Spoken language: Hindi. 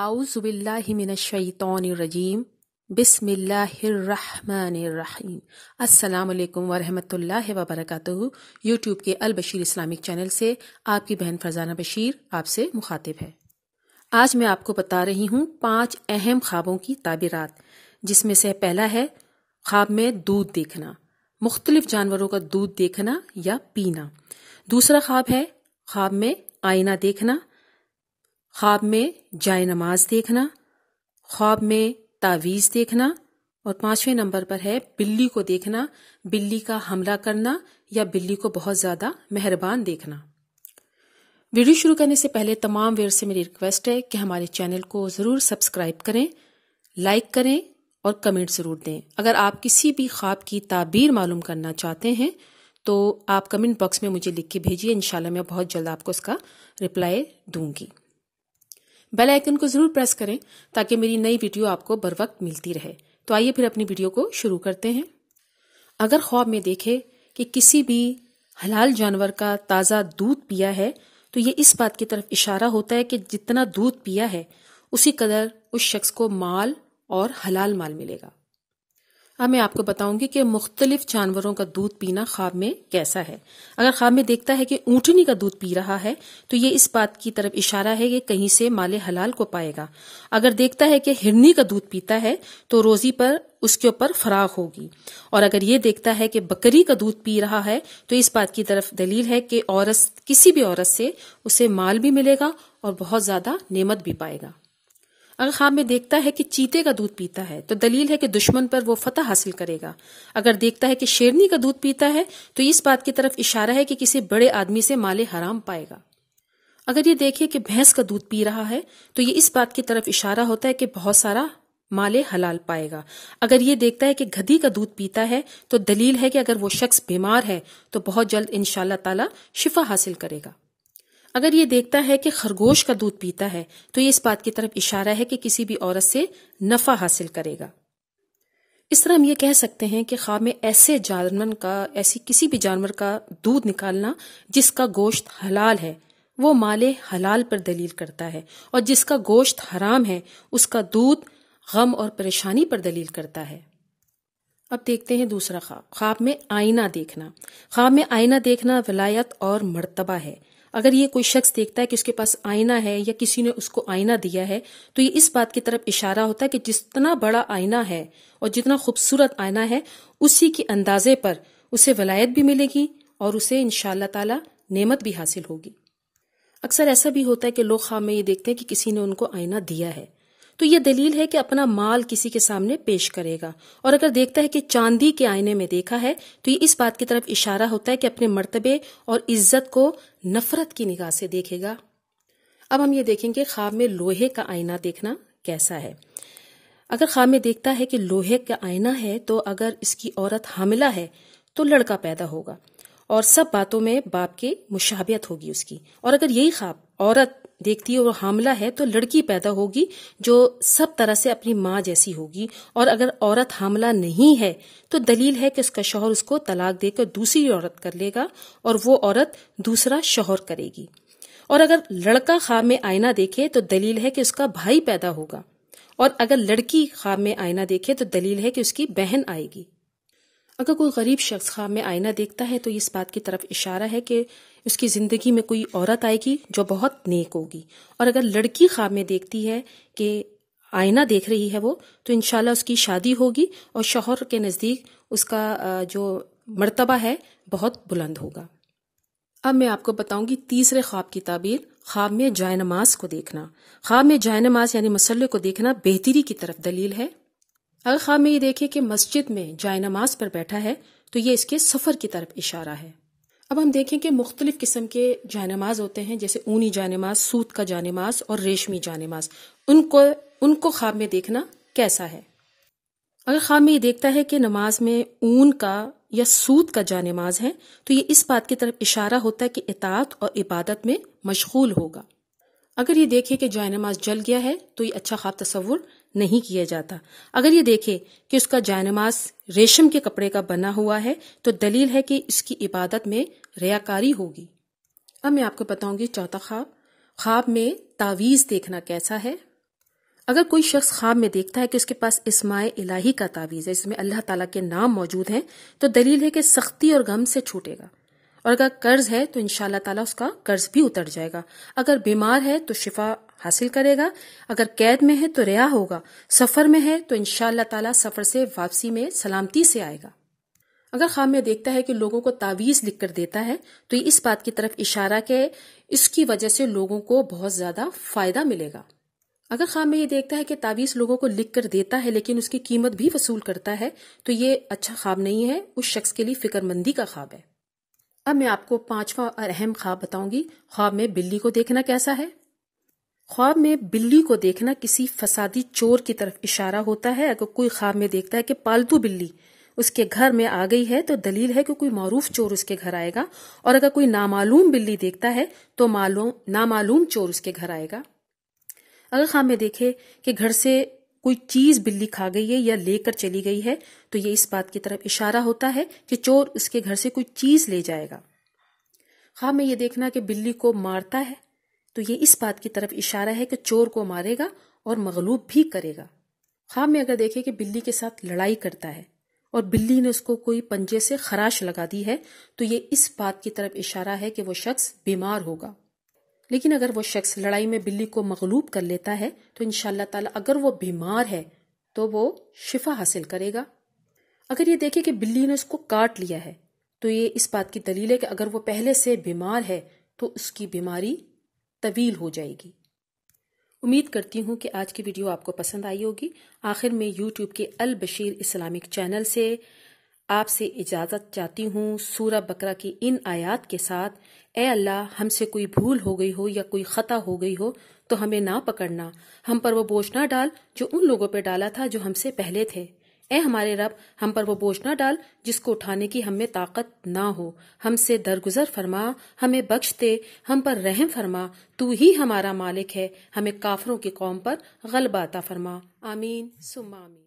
आउज़बिल्लिमिनशैतरजीम बिसमिल्लाम अल्लाम वरहमल वबरक यूट्यूब के अल बशीर इस्लामिक चैनल से आपकी बहन फरजाना बशीर आपसे मुखातिब है आज मैं आपको बता रही हूँ पांच अहम ख्वाबों की ताबीरत जिसमें से पहला है ख्वाब में दूध देखना मुख्तलिफ जानवरों का दूध देखना या पीना दूसरा ख्वाब है ख्वाब में आईना देखना ख्वाब में जाए नमाज देखना ख्वाब में तावीज़ देखना और पांचवें नंबर पर है बिल्ली को देखना बिल्ली का हमला करना या बिल्ली को बहुत ज़्यादा मेहरबान देखना वीडियो शुरू करने से पहले तमाम वेयर से मेरी रिक्वेस्ट है कि हमारे चैनल को ज़रूर सब्सक्राइब करें लाइक करें और कमेंट ज़रूर दें अगर आप किसी भी ख्वाब की ताबीर मालूम करना चाहते हैं तो आप कमेंट बॉक्स में मुझे लिख के भेजिए इन मैं बहुत जल्द आपको उसका रिप्लाई दूंगी बेल आइकन को जरूर प्रेस करें ताकि मेरी नई वीडियो आपको बर वक्त मिलती रहे तो आइए फिर अपनी वीडियो को शुरू करते हैं अगर ख्वाब में देखे कि किसी भी हलाल जानवर का ताज़ा दूध पिया है तो ये इस बात की तरफ इशारा होता है कि जितना दूध पिया है उसी कदर उस शख्स को माल और हलाल माल मिलेगा अब मैं आपको बताऊंगी कि मुख्तलिफ जानवरों का दूध पीना ख्वाब में कैसा है अगर ख्वाब में देखता है कि ऊंटनी का दूध पी रहा है तो ये इस बात की तरफ इशारा है कि कहीं से माले हलाल को पाएगा अगर देखता है कि हिरनी का दूध पीता है तो रोजी पर उसके ऊपर फराग होगी और अगर ये देखता है कि बकरी का दूध पी रहा है तो इस बात की तरफ दलील है कि औरत किसी भी औरत से उसे माल भी मिलेगा और बहुत ज्यादा नेमत भी पाएगा अगर ख्वाब में देखता है कि चीते का दूध पीता है तो दलील है कि दुश्मन पर वो फतह हासिल करेगा अगर देखता है कि शेरनी का दूध पीता है तो इस बात की तरफ इशारा है कि किसी बड़े आदमी से माले हराम पाएगा अगर ये देखे कि भैंस का दूध पी रहा है तो ये इस बात की तरफ इशारा होता है कि बहुत सारा माले हलाल पाएगा अगर ये देखता है कि घदी का दूध पीता है तो दलील है कि अगर वो शख्स बीमार है तो बहुत जल्द इनशाला शिफा हासिल करेगा अगर ये देखता है कि खरगोश का दूध पीता है तो ये इस बात की तरफ इशारा है कि किसी भी औरत से नफा हासिल करेगा इस तरह हम ये कह सकते हैं कि खा में ऐसे जानवर का ऐसी किसी भी जानवर का दूध निकालना जिसका गोश्त हलाल है वो माले हलाल पर दलील करता है और जिसका गोश्त हराम है उसका दूध गम और परेशानी पर दलील करता है अब देखते हैं दूसरा ख्वाब ख्वाब में आईना देखना ख्वाब में आईना देखना वलायत और मर्तबा है अगर ये कोई शख्स देखता है कि उसके पास आईना है या किसी ने उसको आईना दिया है तो ये इस बात की तरफ इशारा होता है कि जितना बड़ा आईना है और जितना खूबसूरत आईना है उसी के अंदाजे पर उसे वलायत भी मिलेगी और उसे इन ताला नेमत भी हासिल होगी अक्सर ऐसा भी होता है कि लोग खाम में ये देखते हैं कि किसी ने उनको आईना दिया है तो यह दलील है कि अपना माल किसी के सामने पेश करेगा और अगर देखता है कि चांदी के आईने में देखा है तो ये इस बात की तरफ इशारा होता है कि अपने मर्तबे और इज्जत को नफरत की निगाह से देखेगा अब हम ये देखेंगे ख्वाब में लोहे का आईना देखना कैसा है अगर ख्वाब में देखता है कि लोहे का आईना है तो अगर इसकी औरत हामिला है तो लड़का पैदा होगा और सब बातों में बाप की मुशाबियत होगी उसकी और अगर यही ख्वाब औरत देखती है और हामला है तो लड़की पैदा होगी जो सब तरह से अपनी माँ जैसी होगी और अगर औरत हामला नहीं है तो दलील है कि उसका शोहर उसको तलाक देकर दूसरी औरत कर लेगा और वो औरत दूसरा शोहर करेगी और अगर लड़का ख्वाब में आईना देखे तो दलील है कि उसका भाई पैदा होगा और अगर लड़की ख्वाब में आईना देखे तो दलील है कि उसकी बहन आएगी अगर कोई गरीब शख्स ख्वाब में आईना देखता है तो इस बात की तरफ इशारा है कि उसकी ज़िंदगी में कोई औरत आएगी जो बहुत नेक होगी और अगर लड़की ख्वाब में देखती है कि आईना देख रही है वो तो इन उसकी शादी होगी और शोहर के नज़दीक उसका जो मर्तबा है बहुत बुलंद होगा अब मैं आपको बताऊंगी तीसरे ख्वाब की ताबीर ख्वाब में जाय नमाज को देखना ख्वाब में जाय नमाज यानी मसल्ले को देखना बेहतरी की तरफ दलील है अगर खाम में ये देखें कि मस्जिद में जाय नमाज पर बैठा है तो ये इसके सफ़र की तरफ इशारा है अब हम देखें कि मुख्तलिफ़ किस्म के जाय नमाज होते हैं जैसे ऊनी जाय नमाज सूत का जाय नमाज और रेशमी जाय नमाज उनको उनको ख्वाब में देखना कैसा है अगर ख्वाब में ये देखता है कि नमाज में ऊन का या सूत का जा नमाज है तो ये इस बात की तरफ इशारा होता है कि इतात और इबादत में मशगूल होगा अगर ये देखे कि जाए नमाज जल गया है तो ये अच्छा ख्वाब तस्वुर नहीं किया जाता अगर ये देखे कि उसका जानमास रेशम के कपड़े का बना हुआ है तो दलील है कि इसकी इबादत में रयाकारी होगी अब मैं आपको बताऊंगी चौथा ख्वाब ख्वाब में तावीज़ देखना कैसा है अगर कोई शख्स ख्वाब में देखता है कि उसके पास इसमाय इलाही का तावीज़ है इसमें अल्लाह ताला के नाम मौजूद हैं तो दलील है कि सख्ती और गम से छूटेगा और अगर कर्ज है तो इन ताला उसका कर्ज भी उतर जाएगा अगर बीमार है तो शिफा हासिल करेगा अगर कैद में है तो रिहा होगा सफर में है तो इन ताला सफर से वापसी में सलामती से आएगा अगर खामिया देखता है कि लोगों को तावीज लिख कर देता है तो इस बात की तरफ इशारा के इसकी वजह से लोगों को बहुत ज्यादा फायदा मिलेगा अगर खामे ये देखता है कि तावीज लोगों को लिख कर देता है लेकिन उसकी कीमत भी वसूल करता है तो ये अच्छा ख्वाब नहीं है उस शख्स के लिए फिक्रमंदी का ख्वाब है अब मैं आपको पांचवा और अहम ख्वाब बताऊंगी ख्वाब में बिल्ली को देखना कैसा है ख्वाब में बिल्ली को देखना किसी फसादी चोर की तरफ इशारा होता है अगर कोई ख्वाब में देखता है कि पालतू बिल्ली उसके घर में आ गई है तो दलील है कि कोई मरूफ चोर उसके घर आएगा और अगर कोई नामालूम बिल्ली देखता है तो मालूम नामालूम चोर उसके घर आएगा अगर ख्वाब में देखे कि घर से कोई चीज बिल्ली खा गई है या लेकर चली गई है तो ये इस बात की तरफ इशारा होता है कि चोर उसके घर से कोई चीज ले जाएगा खाम हाँ, में ये देखना कि बिल्ली को मारता है तो ये इस बात की तरफ इशारा है कि चोर को मारेगा और मगलूब भी करेगा खाम हाँ, में अगर देखे कि बिल्ली के साथ लड़ाई करता है और बिल्ली ने उसको कोई पंजे से खराश लगा दी है तो ये इस बात की तरफ इशारा है कि वो शख्स बीमार होगा लेकिन अगर वो शख्स लड़ाई में बिल्ली को मगलूब कर लेता है तो इन तला अगर वो बीमार है तो वो शिफा हासिल करेगा अगर ये देखे कि बिल्ली ने उसको काट लिया है तो ये इस बात की दलील है कि अगर वो पहले से बीमार है तो उसकी बीमारी तवील हो जाएगी उम्मीद करती हूँ कि आज की वीडियो आपको पसंद आई होगी आखिर में यूट्यूब के अल बशीर इस्लामिक चैनल से आपसे इजाजत चाहती हूँ सूरा बकरा की इन आयात के साथ ए अल्लाह हमसे कोई भूल हो गई हो या कोई खता हो गई हो तो हमें ना पकड़ना हम पर वो बोझ ना डाल जो उन लोगों पर डाला था जो हमसे पहले थे ए हमारे रब हम पर वो बोझ ना डाल जिसको उठाने की हमें ताकत ना हो हमसे दरगुजर फरमा हमें बख्श दे हम पर रहम फरमा तू ही हमारा मालिक है हमें काफरों की कौम पर गलबाता फरमा आमीन सुमामीन